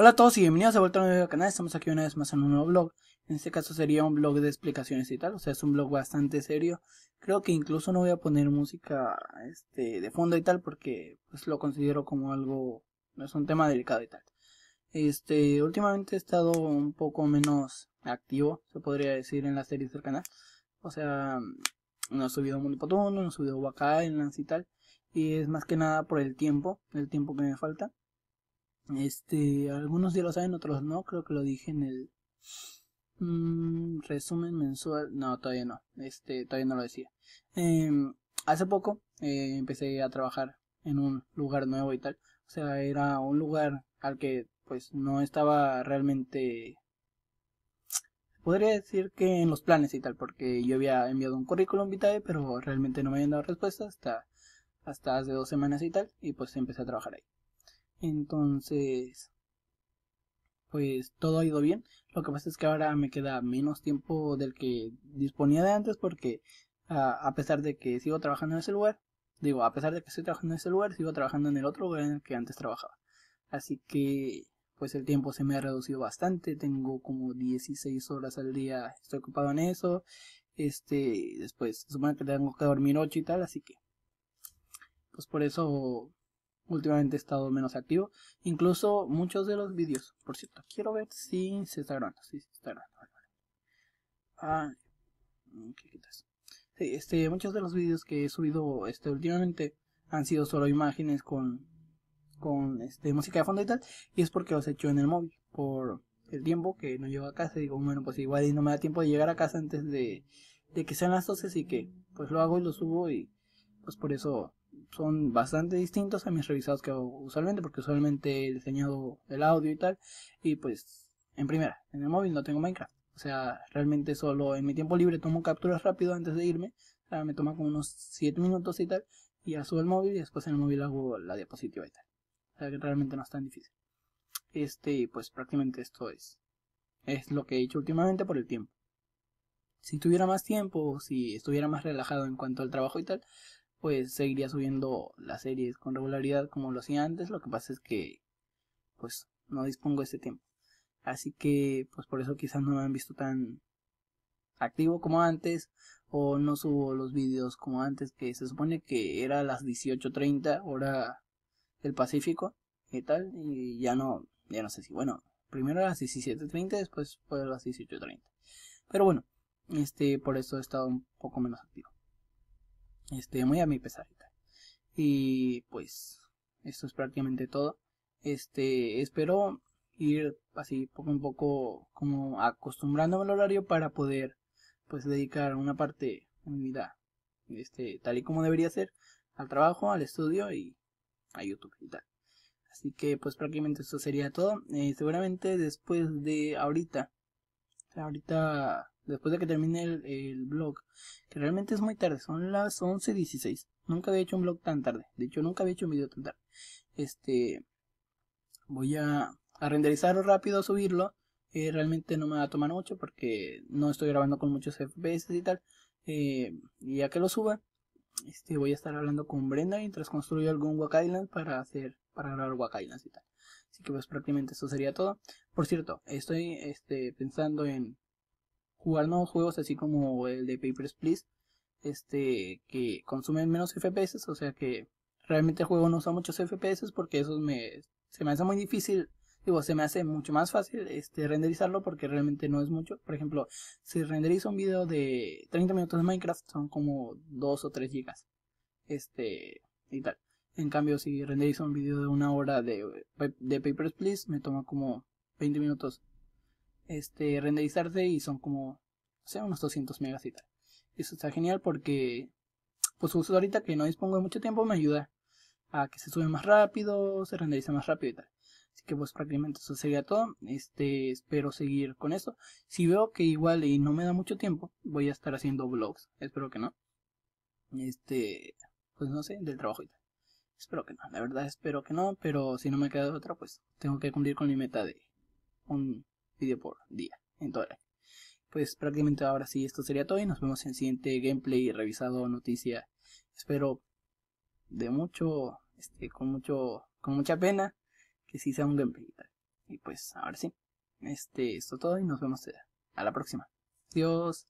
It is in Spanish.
Hola a todos y bienvenidos de vuelta a un nuevo canal, estamos aquí una vez más en un nuevo blog, en este caso sería un blog de explicaciones y tal, o sea es un blog bastante serio, creo que incluso no voy a poner música este, de fondo y tal porque pues lo considero como algo, es un tema delicado y tal. Este, últimamente he estado un poco menos activo, se podría decir, en las series del canal, o sea, no he subido Monipotuno, no he subido lance y tal, y es más que nada por el tiempo, el tiempo que me falta. Este, algunos ya lo saben, otros no, creo que lo dije en el mm, resumen mensual, no, todavía no, este, todavía no lo decía. Em, hace poco eh, empecé a trabajar en un lugar nuevo y tal, o sea, era un lugar al que pues no estaba realmente podría decir que en los planes y tal, porque yo había enviado un currículum vitae, pero realmente no me habían dado respuesta hasta, hasta hace dos semanas y tal, y pues empecé a trabajar ahí. Entonces, pues todo ha ido bien. Lo que pasa es que ahora me queda menos tiempo del que disponía de antes porque ah, a, pesar de que sigo trabajando en ese lugar, digo, a pesar de que estoy trabajando en ese lugar, sigo trabajando en el otro lugar en el que antes trabajaba. Así que, pues el tiempo se me ha reducido bastante, tengo como 16 horas al día, estoy ocupado en eso. Este, después, supongo que tengo que dormir 8 y tal, así que, pues por eso Últimamente he estado menos activo. Incluso muchos de los vídeos. Por cierto, quiero ver si se está grabando. Sí, está grabando. Vale, vale. Ah, ¿qué quitas? Sí, este, muchos de los vídeos que he subido este, últimamente han sido solo imágenes con, con este, música de fondo y tal. Y es porque los he hecho en el móvil. Por el tiempo que no llego a casa. Digo, bueno, pues igual no me da tiempo de llegar a casa antes de, de que sean las 12. Así que, pues lo hago y lo subo. Y pues por eso son bastante distintos a mis revisados que hago usualmente, porque usualmente he diseñado el audio y tal, y pues en primera, en el móvil no tengo Minecraft. O sea, realmente solo en mi tiempo libre tomo capturas rápido antes de irme, o me toma como unos 7 minutos y tal, y ya subo el móvil y después en el móvil hago la diapositiva y tal. O sea que realmente no es tan difícil. Este, pues prácticamente esto es, es lo que he hecho últimamente por el tiempo si tuviera más tiempo, si estuviera más relajado en cuanto al trabajo y tal, pues seguiría subiendo las series con regularidad como lo hacía antes, lo que pasa es que pues no dispongo de este tiempo. Así que pues por eso quizás no me han visto tan activo como antes o no subo los vídeos como antes que se supone que era a las 18.30 hora del Pacífico y tal y ya no, ya no sé si bueno, primero a las 17.30 después fue a las 18.30. Pero bueno, este por eso he estado un poco menos activo este, muy a mi pesar y Y pues, esto es prácticamente todo. Este, espero ir así poco a poco como acostumbrándome al horario para poder pues dedicar una parte de mi vida este tal y como debería ser al trabajo, al estudio y a YouTube y tal. Así que pues prácticamente esto sería todo. Eh, seguramente después de ahorita, ahorita después de que termine el, el blog, que realmente es muy tarde, son las 11.16. Nunca había hecho un blog tan tarde, de hecho nunca había hecho un video tan tarde. Este, voy a, renderizarlo rápido, subirlo. Eh, realmente no me va a tomar mucho porque no estoy grabando con muchos FPS y tal. Eh, y ya que lo suba, este, voy a estar hablando con Brenda mientras construyo algún Wack Island para hacer, para grabar Wack Islands y tal. Así que pues prácticamente eso sería todo. Por cierto, estoy este, pensando en jugar nuevos juegos así como el de Papers, Please, este, que consumen menos FPS, o sea que realmente el juego no usa muchos FPS porque eso me, se me hace muy difícil, digo, se me hace mucho más fácil este, renderizarlo porque realmente no es mucho. Por ejemplo, si renderizo un video de 30 minutos de Minecraft son como 2 o 3 gigas, este, y tal. En cambio, si renderizo un video de una hora de, de Papers, Please, me toma como 20 minutos este, renderizarse y son como, no sea, unos 200 megas y tal. Eso está genial porque, pues uso ahorita que no dispongo de mucho tiempo me ayuda a que se sube más rápido, se renderiza más rápido y tal. Así que pues prácticamente eso sería todo. Este, espero seguir con eso Si veo que igual y no me da mucho tiempo, voy a estar haciendo vlogs. Espero que no. Este, pues no sé, del trabajo y tal. Espero que no, la verdad espero que no, pero si no me queda otra, pues tengo que cumplir con mi meta de un vídeo por día, en la Pues prácticamente ahora sí, esto sería todo y nos vemos en siguiente gameplay revisado, noticia, espero de mucho, este, con mucho, con mucha pena, que si sea un gameplay y Y pues, ahora sí, este, esto todo y nos vemos eh, a la próxima. Adiós.